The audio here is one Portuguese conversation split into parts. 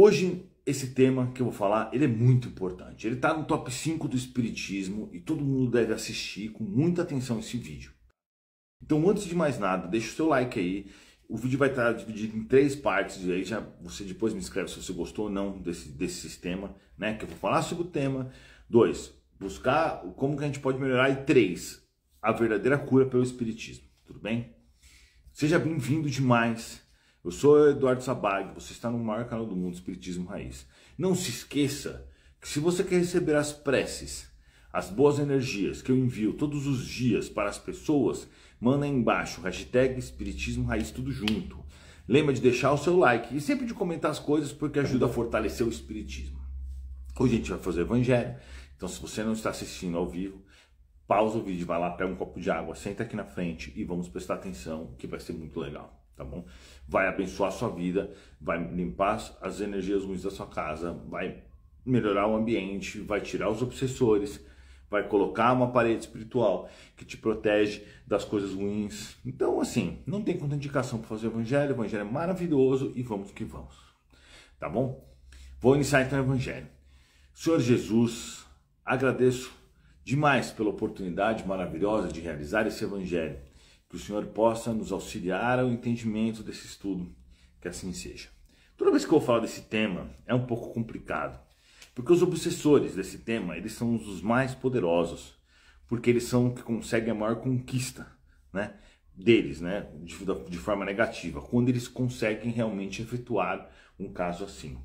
Hoje, esse tema que eu vou falar, ele é muito importante. Ele está no top 5 do Espiritismo e todo mundo deve assistir com muita atenção esse vídeo. Então, antes de mais nada, deixa o seu like aí. O vídeo vai estar tá dividido em três partes e aí já você depois me escreve se você gostou ou não desse, desse sistema, né? Que eu vou falar sobre o tema. Dois, buscar como que a gente pode melhorar. E três, a verdadeira cura pelo Espiritismo, tudo bem? Seja bem-vindo demais eu sou Eduardo Sabag, você está no maior canal do mundo, Espiritismo Raiz. Não se esqueça que se você quer receber as preces, as boas energias que eu envio todos os dias para as pessoas, manda aí embaixo, hashtag Espiritismo Raiz, tudo junto. Lembra de deixar o seu like e sempre de comentar as coisas porque ajuda a fortalecer o Espiritismo. Hoje a gente vai fazer o Evangelho, então se você não está assistindo ao vivo, pausa o vídeo, vai lá, pega um copo de água, senta aqui na frente e vamos prestar atenção que vai ser muito legal tá bom? Vai abençoar a sua vida, vai limpar as energias ruins da sua casa, vai melhorar o ambiente, vai tirar os obsessores, vai colocar uma parede espiritual que te protege das coisas ruins. Então, assim, não tem contraindicação para fazer o evangelho, o evangelho é maravilhoso e vamos que vamos. Tá bom? Vou iniciar então o evangelho. Senhor Jesus, agradeço demais pela oportunidade maravilhosa de realizar esse evangelho. Que o Senhor possa nos auxiliar ao entendimento desse estudo, que assim seja. Toda vez que eu falo desse tema, é um pouco complicado, porque os obsessores desse tema, eles são os mais poderosos, porque eles são que conseguem a maior conquista, né? deles, né, de, de, forma negativa, quando eles conseguem realmente efetuar um caso assim.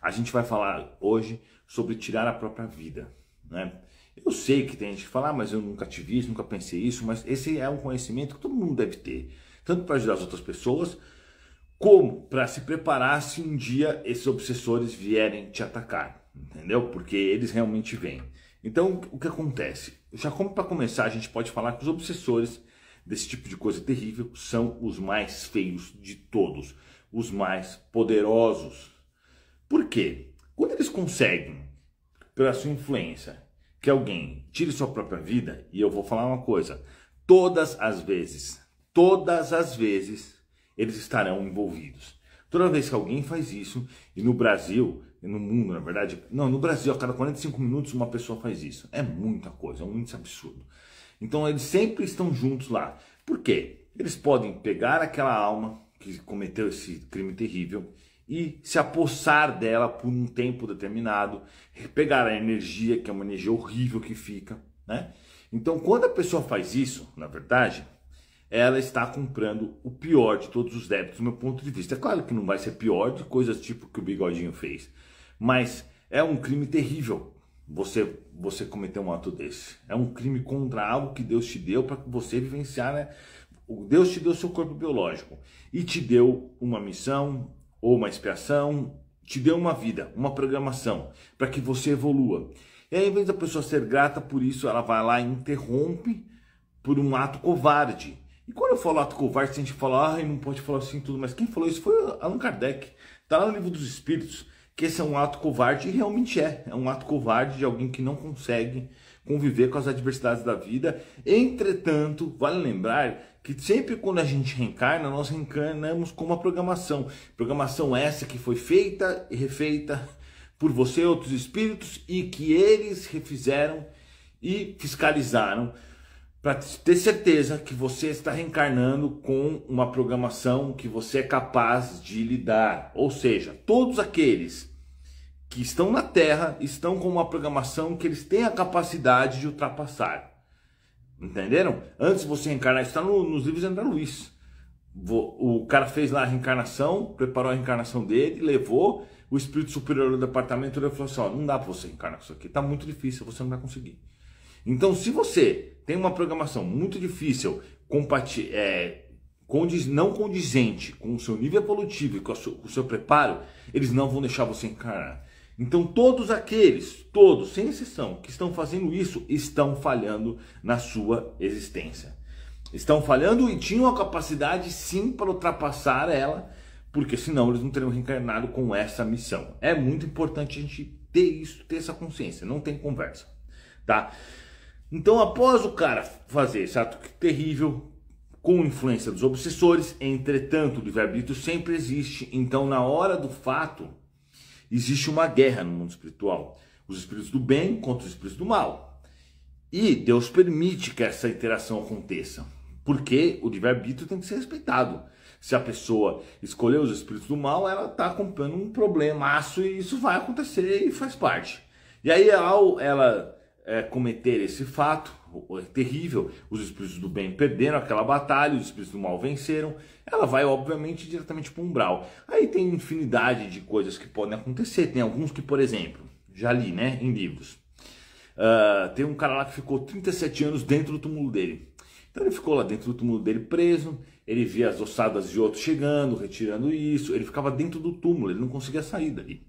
A gente vai falar hoje sobre tirar a própria vida, né? Eu sei que tem gente que fala, ah, mas eu nunca tive isso, nunca pensei isso, mas esse é um conhecimento que todo mundo deve ter, tanto para ajudar as outras pessoas, como para se preparar se um dia esses obsessores vierem te atacar, entendeu? Porque eles realmente vêm. Então, o que acontece? Já como para começar, a gente pode falar que os obsessores desse tipo de coisa terrível são os mais feios de todos, os mais poderosos. Por quê? Quando eles conseguem, pela sua influência, que alguém tire sua própria vida, e eu vou falar uma coisa: todas as vezes, todas as vezes, eles estarão envolvidos. Toda vez que alguém faz isso, e no Brasil, e no mundo, na verdade, não, no Brasil, a cada 45 minutos uma pessoa faz isso. É muita coisa, é um índice absurdo. Então eles sempre estão juntos lá. Por quê? Eles podem pegar aquela alma que cometeu esse crime terrível e se apossar dela por um tempo determinado, pegar a energia, que é uma energia horrível que fica, né? Então, quando a pessoa faz isso, na verdade, ela está comprando o pior de todos os débitos, do meu ponto de vista. É claro que não vai ser pior de coisas tipo que o Bigodinho fez, mas é um crime terrível você você cometer um ato desse. É um crime contra algo que Deus te deu para que você vivenciar, né? Deus te deu seu corpo biológico e te deu uma missão, ou uma expiação te deu uma vida, uma programação, para que você evolua. E aí, em vez da pessoa ser grata por isso, ela vai lá e interrompe por um ato covarde. E quando eu falo ato covarde, a gente fala, ah, não pode falar assim tudo, mas quem falou isso foi Allan Kardec. Está lá no livro dos Espíritos que esse é um ato covarde, e realmente é. É um ato covarde de alguém que não consegue conviver com as adversidades da vida. Entretanto, vale lembrar que sempre quando a gente reencarna, nós reencarnamos com uma programação. Programação essa que foi feita e refeita por você e outros espíritos e que eles refizeram e fiscalizaram para ter certeza que você está reencarnando com uma programação que você é capaz de lidar. Ou seja, todos aqueles que estão na Terra estão com uma programação que eles têm a capacidade de ultrapassar. Entenderam? Antes você reencarnar, está no, nos livros de André Luiz. O cara fez lá a reencarnação, preparou a reencarnação dele, levou. O espírito superior do departamento ele falou assim: ó, não dá para você reencarnar isso aqui, tá muito difícil, você não vai conseguir. Então, se você tem uma programação muito difícil, compati é, condiz, não condizente com o seu nível evolutivo e com, com o seu preparo, eles não vão deixar você encarar. Então, todos aqueles, todos, sem exceção, que estão fazendo isso, estão falhando na sua existência. Estão falhando e tinham a capacidade, sim, para ultrapassar ela, porque senão eles não teriam reencarnado com essa missão. É muito importante a gente ter isso, ter essa consciência, não tem conversa, tá? Então, após o cara fazer esse ato terrível, com influência dos obsessores, entretanto, o livre-arbítrio sempre existe. Então, na hora do fato, existe uma guerra no mundo espiritual. Os espíritos do bem contra os espíritos do mal. E Deus permite que essa interação aconteça. Porque o livre-arbítrio tem que ser respeitado. Se a pessoa escolheu os espíritos do mal, ela está acompanhando um problemaço e isso vai acontecer e faz parte. E aí, ao ela é, cometer esse fato é terrível. Os espíritos do bem perderam aquela batalha, os espíritos do mal venceram. Ela vai, obviamente, diretamente para o umbral. Aí tem infinidade de coisas que podem acontecer. Tem alguns que, por exemplo, já li né, em livros. Uh, tem um cara lá que ficou 37 anos dentro do túmulo dele. Então ele ficou lá dentro do túmulo dele preso, ele via as ossadas de outros chegando, retirando isso, ele ficava dentro do túmulo, ele não conseguia sair dali.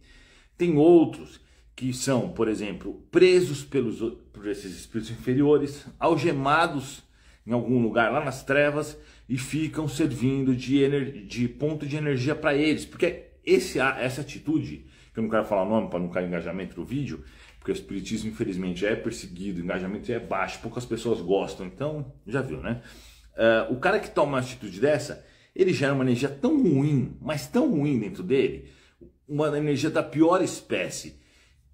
Tem outros que são, por exemplo, presos pelos, por esses espíritos inferiores, algemados em algum lugar lá nas trevas e ficam servindo de, ener, de ponto de energia para eles. Porque esse, essa atitude, que eu não quero falar o nome para não cair engajamento do vídeo, porque o espiritismo infelizmente é perseguido, o engajamento é baixo, poucas pessoas gostam, então já viu, né? Uh, o cara que toma uma atitude dessa, ele gera uma energia tão ruim, mas tão ruim dentro dele, uma energia da pior espécie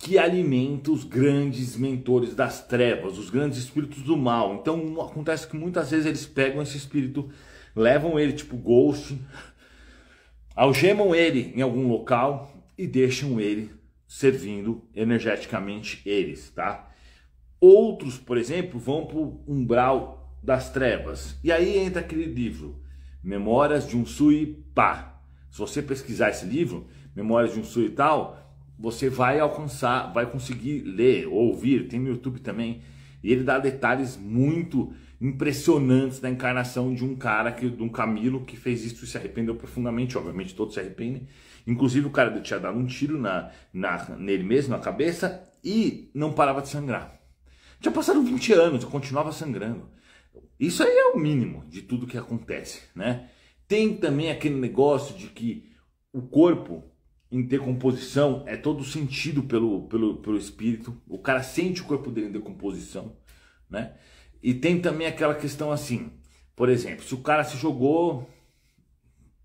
que alimenta os grandes mentores das trevas, os grandes espíritos do mal. Então acontece que muitas vezes eles pegam esse espírito, levam ele tipo ghost, algemam ele em algum local e deixam ele servindo energeticamente eles, tá? Outros, por exemplo, vão para o umbral das trevas. E aí entra aquele livro, Memórias de um Pá. Se você pesquisar esse livro, Memórias de um Suital, você vai alcançar, vai conseguir ler, ouvir, tem no YouTube também, e ele dá detalhes muito impressionantes da encarnação de um cara, que, de um Camilo, que fez isso e se arrependeu profundamente, obviamente todos se arrependem, inclusive o cara tinha dado um tiro na, na, nele mesmo, na cabeça, e não parava de sangrar. Tinha passado 20 anos, continuava sangrando. Isso aí é o mínimo de tudo que acontece, né? Tem também aquele negócio de que o corpo em decomposição é todo sentido pelo, pelo, pelo espírito. O cara sente o corpo dele em decomposição, né? E tem também aquela questão assim, por exemplo, se o cara se jogou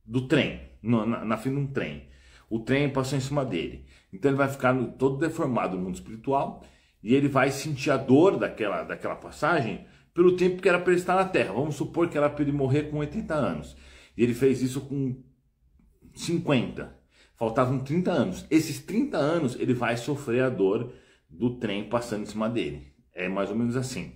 do trem, na, na fim de um trem, o trem passou em cima dele, então ele vai ficar no, todo deformado no mundo espiritual e ele vai sentir a dor daquela, daquela passagem pelo tempo que era para ele estar na Terra. Vamos supor que era para ele morrer com 80 anos e ele fez isso com 50. Faltavam 30 anos. Esses 30 anos ele vai sofrer a dor do trem passando em cima dele. É mais ou menos assim.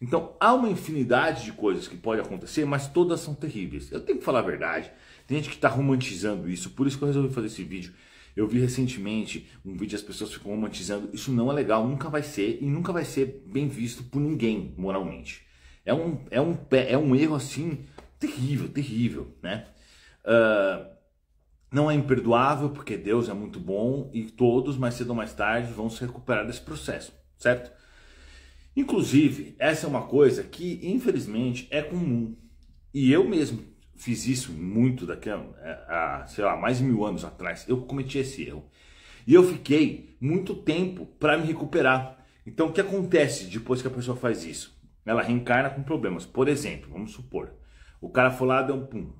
Então há uma infinidade de coisas que pode acontecer, mas todas são terríveis. Eu tenho que falar a verdade. Tem gente que está romantizando isso, por isso que eu resolvi fazer esse vídeo. Eu vi recentemente um vídeo as pessoas ficam romantizando. Isso não é legal, nunca vai ser e nunca vai ser bem visto por ninguém moralmente. É um, é um, é um erro assim terrível, terrível, né? Uh, não é imperdoável, porque Deus é muito bom e todos, mais cedo ou mais tarde, vão se recuperar desse processo, certo? Inclusive, essa é uma coisa que, infelizmente, é comum. E eu mesmo fiz isso muito daqui a, a sei lá, mais de mil anos atrás. Eu cometi esse erro. E eu fiquei muito tempo para me recuperar. Então, o que acontece depois que a pessoa faz isso? Ela reencarna com problemas. Por exemplo, vamos supor, o cara foi lá deu um pum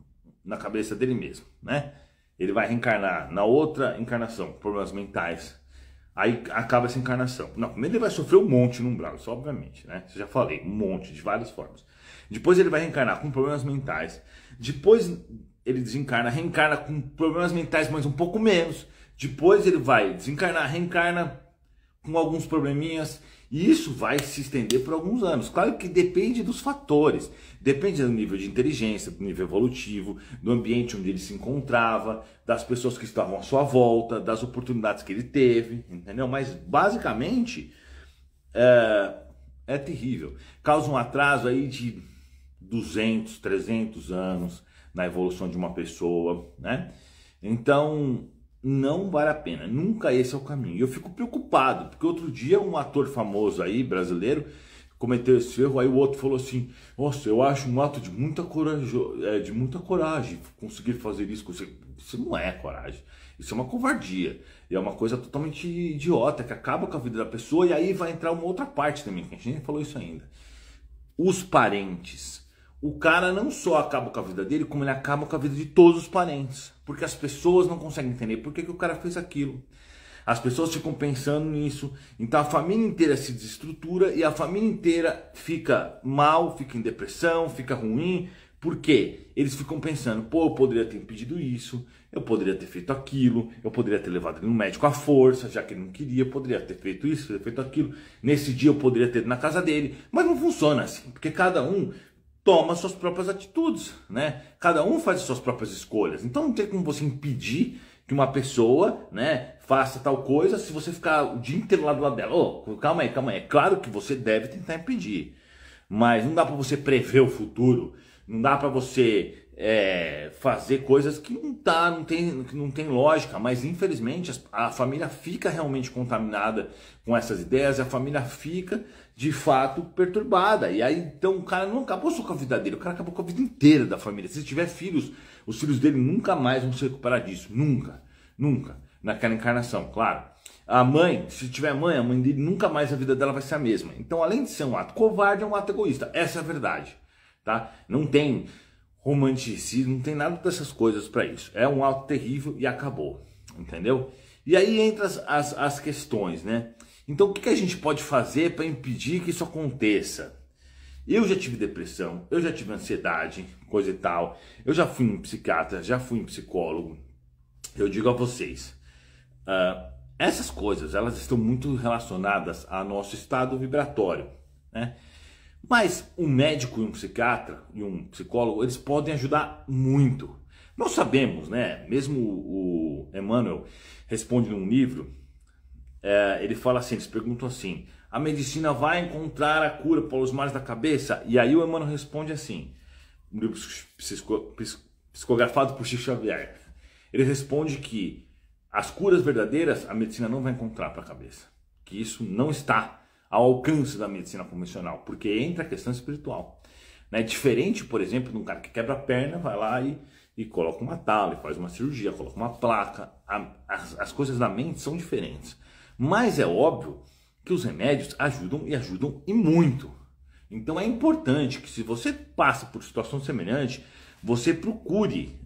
na cabeça dele mesmo, né? ele vai reencarnar na outra encarnação, problemas mentais. Aí acaba essa encarnação. Não, primeiro ele vai sofrer um monte no umbral, só obviamente, né? eu já falei, um monte, de várias formas. Depois ele vai reencarnar com problemas mentais. Depois ele desencarna, reencarna com problemas mentais, mas um pouco menos. Depois ele vai desencarnar, reencarna com alguns probleminhas e isso vai se estender por alguns anos. Claro que depende dos fatores, depende do nível de inteligência, do nível evolutivo, do ambiente onde ele se encontrava, das pessoas que estavam à sua volta, das oportunidades que ele teve, entendeu? Mas basicamente é, é terrível. Causa um atraso aí de 200, 300 anos na evolução de uma pessoa, né? Então não vale a pena. Nunca esse é o caminho. E eu fico preocupado, porque outro dia um ator famoso aí, brasileiro, cometeu esse erro, aí o outro falou assim: "Nossa, eu acho um ato de muita corajo, é, de muita coragem conseguir fazer isso, você isso não é coragem. Isso é uma covardia. E é uma coisa totalmente idiota que acaba com a vida da pessoa e aí vai entrar uma outra parte também, que a gente nem falou isso ainda. Os parentes. O cara não só acaba com a vida dele, como ele acaba com a vida de todos os parentes. Porque as pessoas não conseguem entender por que, que o cara fez aquilo. As pessoas ficam pensando nisso. Então a família inteira se desestrutura e a família inteira fica mal, fica em depressão, fica ruim. Porque eles ficam pensando, pô, eu poderia ter impedido isso, eu poderia ter feito aquilo, eu poderia ter levado ele no médico à força, já que ele não queria, eu poderia ter feito isso, ter feito aquilo, nesse dia eu poderia ter ido na casa dele, mas não funciona assim, porque cada um toma suas próprias atitudes, né? Cada um faz as suas próprias escolhas. Então não tem como você impedir que uma pessoa, né, faça tal coisa se você ficar o dia inteiro lá do lado dela. Oh, calma aí, calma aí. É claro que você deve tentar impedir, mas não dá para você prever o futuro. Não dá para você é, fazer coisas que tá, não tem, não tem lógica, mas infelizmente a família fica realmente contaminada com essas ideias, a família fica de fato perturbada. E aí então o cara não acabou só com a vida dele, o cara acabou com a vida inteira da família. Se tiver filhos, os filhos dele nunca mais vão se recuperar disso, nunca, nunca, naquela encarnação, claro. A mãe, se tiver mãe, a mãe dele nunca mais a vida dela vai ser a mesma. Então, além de ser um ato covarde, é um ato egoísta. Essa é a verdade, tá? Não tem romanticismo, não tem nada dessas coisas para isso. É um ato terrível e acabou, entendeu? E aí entra as, as, as questões, né? Então, o que, que a gente pode fazer para impedir que isso aconteça? Eu já tive depressão, eu já tive ansiedade, coisa e tal. Eu já fui um psiquiatra, já fui um psicólogo. Eu digo a vocês, uh, essas coisas elas estão muito relacionadas ao nosso estado vibratório, né? Mas um médico e um psiquiatra e um psicólogo, eles podem ajudar muito. Nós sabemos, né? Mesmo o Emmanuel responde num livro, é, ele fala assim, eles perguntam assim, a medicina vai encontrar a cura para os males da cabeça? E aí o Emmanuel responde assim, um livro psicografado por Chico Xavier, ele responde que as curas verdadeiras a medicina não vai encontrar para a cabeça, que isso não está ao alcance da medicina convencional, porque entra a questão espiritual. Né? Diferente, por exemplo, de um cara que quebra a perna, vai lá e, e coloca uma tala, faz uma cirurgia, coloca uma placa. A, as, as coisas da mente são diferentes. Mas é óbvio que os remédios ajudam e ajudam e muito. Então é importante que se você passa por situação semelhante, você procure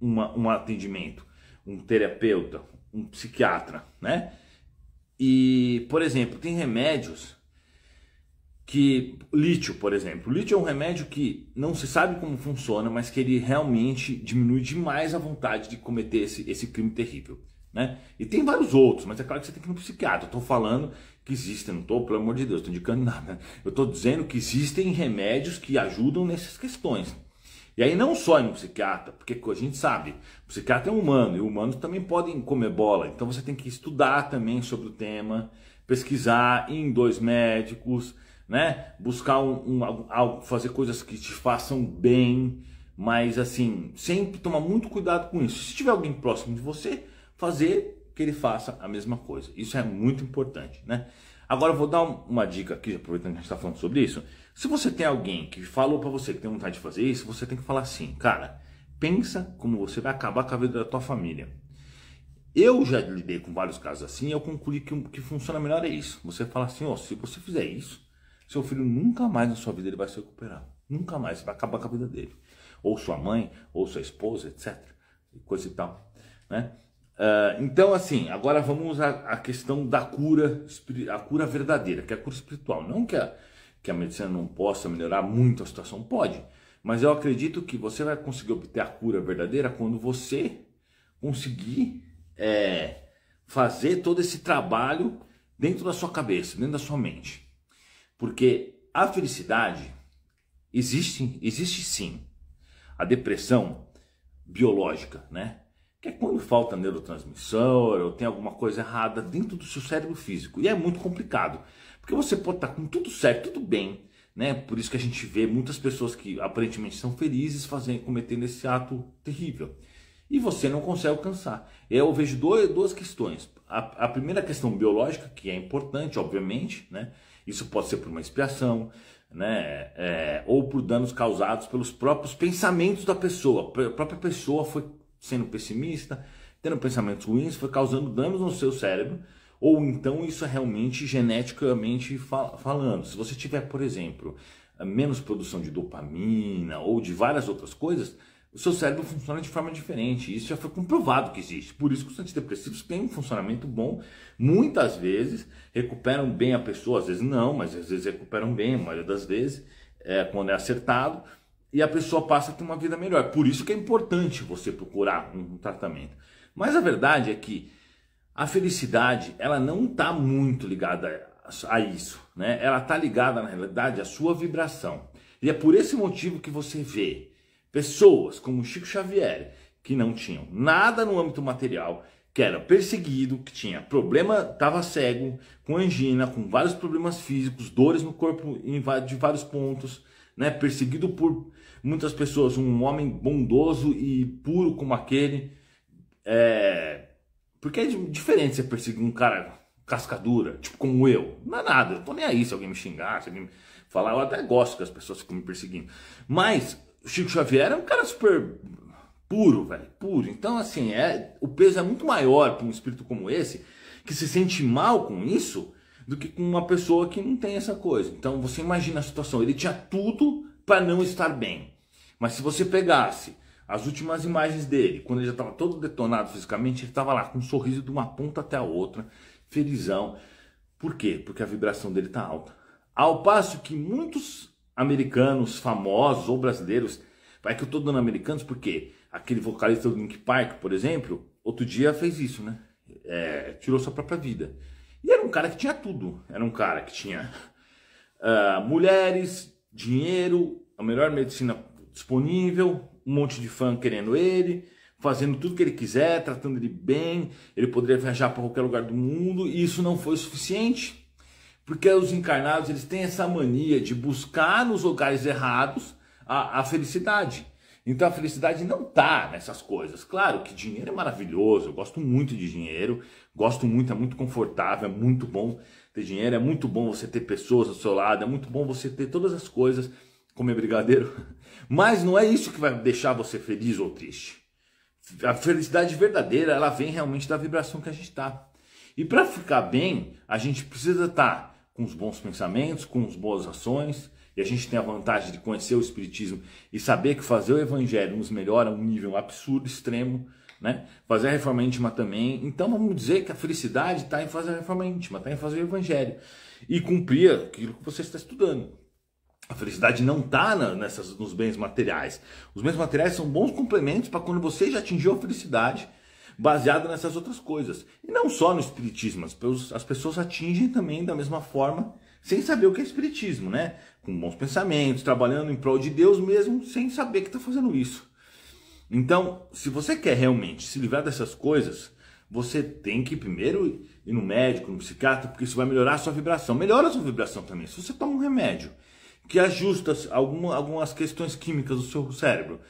uma, um atendimento, um terapeuta, um psiquiatra, né? E, por exemplo, tem remédios que lítio, por exemplo. O lítio é um remédio que não se sabe como funciona, mas que ele realmente diminui demais a vontade de cometer esse, esse crime terrível. Né? E tem vários outros, mas é claro que você tem que ir no psiquiatra. Estou falando que existem, não estou, pelo amor de Deus, estou indicando nada. Eu estou dizendo que existem remédios que ajudam nessas questões. E aí não só em um psiquiatra, porque a gente sabe, o psiquiatra é um humano e humanos também podem comer bola. Então você tem que estudar também sobre o tema, pesquisar ir em dois médicos, né? Buscar um, um, fazer coisas que te façam bem, mas assim sempre tomar muito cuidado com isso. Se tiver alguém próximo de você, fazer que ele faça a mesma coisa. Isso é muito importante, né? Agora eu vou dar uma dica aqui, aproveitando que a gente está falando sobre isso. Se você tem alguém que falou para você que tem vontade de fazer isso, você tem que falar assim, cara, pensa como você vai acabar com a vida da tua família. Eu já lidei com vários casos assim, eu concluí que que funciona melhor é isso. Você fala assim, ó, oh, se você fizer isso, seu filho nunca mais na sua vida ele vai se recuperar, nunca mais vai acabar com a vida dele, ou sua mãe, ou sua esposa, etc, coisa e tal, né? Uh, então, assim, agora vamos à, à, questão da cura, a cura verdadeira, que é a cura espiritual, não que a que a medicina não possa melhorar muito a situação? Pode, mas eu acredito que você vai conseguir obter a cura verdadeira quando você conseguir é, fazer todo esse trabalho dentro da sua cabeça, dentro da sua mente. Porque a felicidade existe, existe sim. A depressão biológica, né? que é quando falta neurotransmissor ou tem alguma coisa errada dentro do seu cérebro físico. E é muito complicado, porque você pode estar tá com tudo certo, tudo bem, né? Por isso que a gente vê muitas pessoas que aparentemente são felizes fazendo, cometendo esse ato terrível. E você não consegue alcançar. Eu vejo dois, duas questões. A, a primeira questão biológica, que é importante, obviamente, né? Isso pode ser por uma expiação, né? É, ou por danos causados pelos próprios pensamentos da pessoa. A própria pessoa foi sendo pessimista, tendo pensamentos ruins, foi causando danos no seu cérebro, ou então isso é realmente geneticamente fal falando. Se você tiver, por exemplo, menos produção de dopamina ou de várias outras coisas, o seu cérebro funciona de forma diferente. Isso já foi comprovado que existe. Por isso que os antidepressivos têm um funcionamento bom. Muitas vezes recuperam bem a pessoa, às vezes não, mas às vezes recuperam bem, a maioria das vezes, é, quando é acertado e a pessoa passa a ter uma vida melhor. Por isso que é importante você procurar um tratamento. Mas a verdade é que a felicidade, ela não está muito ligada a isso, né? Ela está ligada, na realidade, à sua vibração. E é por esse motivo que você vê pessoas como Chico Xavier, que não tinham nada no âmbito material, que era perseguido, que tinha problema, estava cego, com angina, com vários problemas físicos, dores no corpo de vários pontos, né? Perseguido por Muitas pessoas, um homem bondoso e puro como aquele, é... porque é diferente você perseguir um cara cascadura, tipo como eu. Não é nada, eu tô nem aí se alguém me xingar, se alguém me falar. Eu até gosto que as pessoas ficam me perseguindo. Mas o Chico Xavier é um cara super puro, velho, puro. Então, assim, é o peso é muito maior para um espírito como esse, que se sente mal com isso, do que com uma pessoa que não tem essa coisa. Então, você imagina a situação, ele tinha tudo para não estar bem. Mas se você pegasse as últimas imagens dele, quando ele já estava todo detonado fisicamente, ele estava lá com um sorriso de uma ponta até a outra, felizão. Por quê? Porque a vibração dele está alta. Ao passo que muitos americanos famosos ou brasileiros, vai é que eu estou dando americanos porque aquele vocalista do Link Park, por exemplo, outro dia fez isso, né? É, tirou sua própria vida. E era um cara que tinha tudo. Era um cara que tinha uh, mulheres, dinheiro, a melhor medicina disponível, um monte de fã querendo ele, fazendo tudo que ele quiser, tratando ele bem, ele poderia viajar para qualquer lugar do mundo, e isso não foi suficiente. Porque os encarnados, eles têm essa mania de buscar nos lugares errados a, a felicidade. Então a felicidade não está nessas coisas. Claro que dinheiro é maravilhoso, eu gosto muito de dinheiro, gosto muito, é muito confortável, é muito bom ter dinheiro, é muito bom você ter pessoas ao seu lado, é muito bom você ter todas as coisas comer é brigadeiro. Mas não é isso que vai deixar você feliz ou triste. A felicidade verdadeira, ela vem realmente da vibração que a gente está. E para ficar bem, a gente precisa estar tá com os bons pensamentos, com as boas ações, e a gente tem a vantagem de conhecer o Espiritismo e saber que fazer o Evangelho nos melhora a um nível absurdo, extremo, né? Fazer a reforma íntima também. Então vamos dizer que a felicidade está em fazer a reforma íntima, está em fazer o Evangelho e cumprir aquilo que você está estudando. A felicidade não está nessas, nos bens materiais. Os bens materiais são bons complementos para quando você já atingiu a felicidade, baseada nessas outras coisas. E não só no espiritismo, as pessoas atingem também da mesma forma, sem saber o que é espiritismo, né? Com bons pensamentos, trabalhando em prol de Deus mesmo, sem saber que está fazendo isso. Então, se você quer realmente se livrar dessas coisas, você tem que primeiro ir no médico, no psiquiatra, porque isso vai melhorar a sua vibração. Melhora a sua vibração também. Se você toma um remédio que ajusta alguma, algumas questões químicas do seu cérebro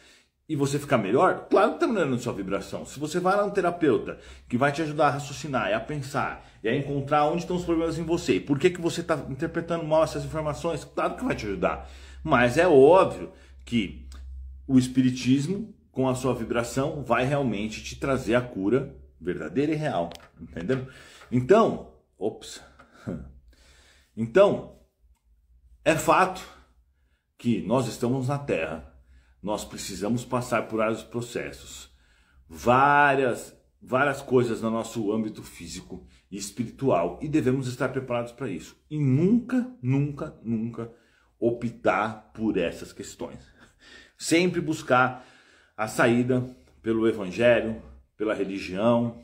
e você ficar melhor, claro que está melhorando sua vibração. Se você vai lá no terapeuta que vai te ajudar a raciocinar e a pensar e a encontrar onde estão os problemas em você e por que, que você está interpretando mal essas informações, claro que vai te ajudar. Mas é óbvio que o espiritismo, com a sua vibração, vai realmente te trazer a cura verdadeira e real. Entendeu? Então, ops. Então, é fato que nós estamos na Terra, nós precisamos passar por vários processos, várias, várias coisas no nosso âmbito físico e espiritual e devemos estar preparados para isso. E nunca, nunca, nunca optar por essas questões. Sempre buscar a saída pelo evangelho, pela religião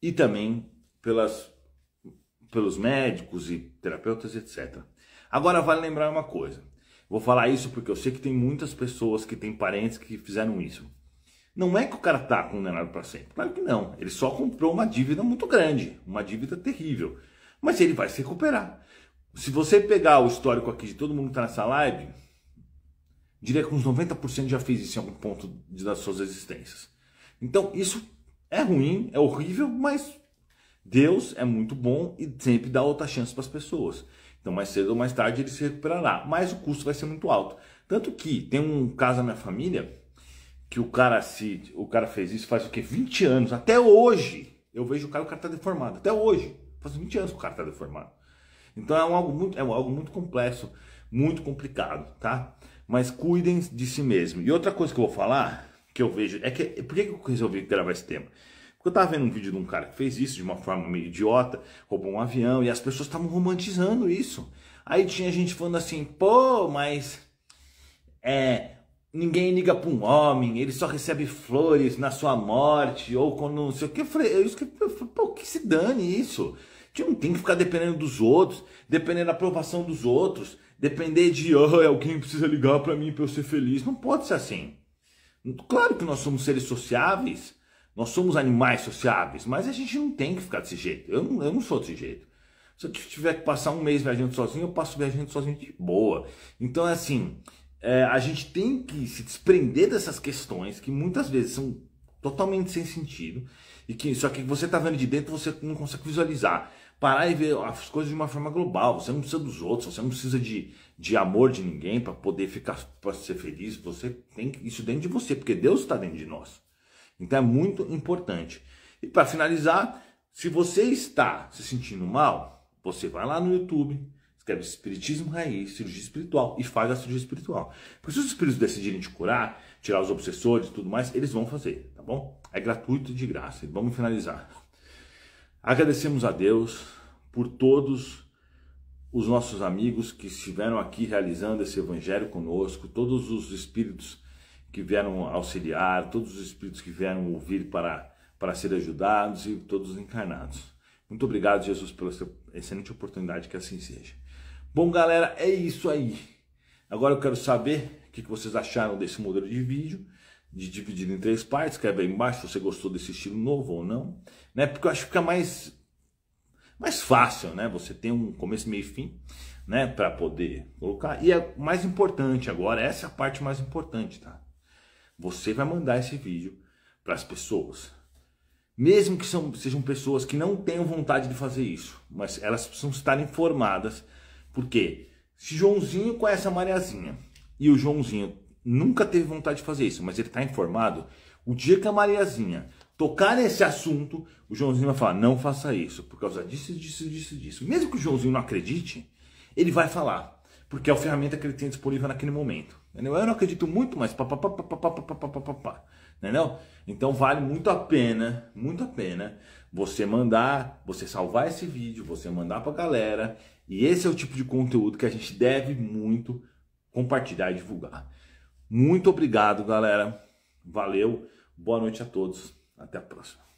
e também pelas, pelos médicos e terapeutas, etc. Agora vale lembrar uma coisa. Vou falar isso porque eu sei que tem muitas pessoas que têm parentes que fizeram isso. Não é que o cara tá condenado para sempre. Claro que não. Ele só comprou uma dívida muito grande, uma dívida terrível. Mas ele vai se recuperar. Se você pegar o histórico aqui de todo mundo que está nessa live, diria que uns 90% já fez isso em algum ponto das suas existências. Então, isso é ruim, é horrível, mas Deus é muito bom e sempre dá outra chance para as pessoas. Então, mais cedo ou mais tarde, ele se recuperará. Mas o custo vai ser muito alto. Tanto que tem um caso na minha família que o cara se o cara fez isso faz o quê? 20 anos. Até hoje eu vejo o cara, o cara tá deformado. Até hoje. Faz 20 anos que o cara tá deformado. Então é um, algo muito é um, algo muito complexo, muito complicado, tá? Mas cuidem de si mesmo. E outra coisa que eu vou falar, que eu vejo, é que por que eu resolvi gravar esse tema? Porque eu tava vendo um vídeo de um cara que fez isso de uma forma meio idiota, roubou um avião e as pessoas estavam romantizando isso. Aí tinha gente falando assim, pô, mas é, ninguém liga para um homem, ele só recebe flores na sua morte ou quando não sei o que. Eu falei, eu escrevi, eu falei pô, que se dane isso. A gente não tem que ficar dependendo dos outros, dependendo da aprovação dos outros, depender de oh, alguém precisa ligar para mim para eu ser feliz. Não pode ser assim. Claro que nós somos seres sociáveis nós somos animais sociáveis, mas a gente não tem que ficar desse jeito. Eu não, eu não sou desse jeito. Se eu tiver que passar um mês viajando sozinho, eu passo viajando sozinho de boa. Então é assim, é, a gente tem que se desprender dessas questões que muitas vezes são totalmente sem sentido e que só que você está vendo de dentro você não consegue visualizar. Parar e ver as coisas de uma forma global. Você não precisa dos outros, você não precisa de, de amor de ninguém para poder ficar, para ser feliz. Você tem isso dentro de você, porque Deus está dentro de nós. Então é muito importante. E para finalizar, se você está se sentindo mal, você vai lá no YouTube, escreve Espiritismo Raiz, Cirurgia Espiritual e faz a cirurgia espiritual. Porque se os espíritos decidirem te curar, tirar os obsessores e tudo mais, eles vão fazer, tá bom? É gratuito de graça. Vamos finalizar. Agradecemos a Deus por todos os nossos amigos que estiveram aqui realizando esse evangelho conosco, todos os espíritos que vieram auxiliar, todos os espíritos que vieram ouvir para, para ser ajudados e todos os encarnados. Muito obrigado, Jesus, pela excelente oportunidade, que assim seja. Bom, galera, é isso aí. Agora eu quero saber o que vocês acharam desse modelo de vídeo, de dividir em três partes. Escreve aí embaixo se você gostou desse estilo novo ou não. Né? Porque eu acho que fica mais, mais fácil, né? Você tem um começo, meio e fim, né? Para poder colocar. E é mais importante agora, essa é a parte mais importante, tá? Você vai mandar esse vídeo para as pessoas. Mesmo que são, sejam pessoas que não tenham vontade de fazer isso, mas elas precisam estar informadas, porque se Joãozinho conhece a Mariazinha e o Joãozinho nunca teve vontade de fazer isso, mas ele está informado, o dia que a Mariazinha tocar nesse assunto, o Joãozinho vai falar: não faça isso, por causa disso, disso, disso, disso. Mesmo que o Joãozinho não acredite, ele vai falar, porque é a ferramenta que ele tem disponível naquele momento. Entendeu? Eu não acredito muito, mas pá, pá, pá, pá, pá, pá, pá, pá, entendeu? Então vale muito a pena, muito a pena você mandar, você salvar esse vídeo, você mandar pra galera. E esse é o tipo de conteúdo que a gente deve muito compartilhar e divulgar. Muito obrigado, galera. Valeu. Boa noite a todos. Até a próxima.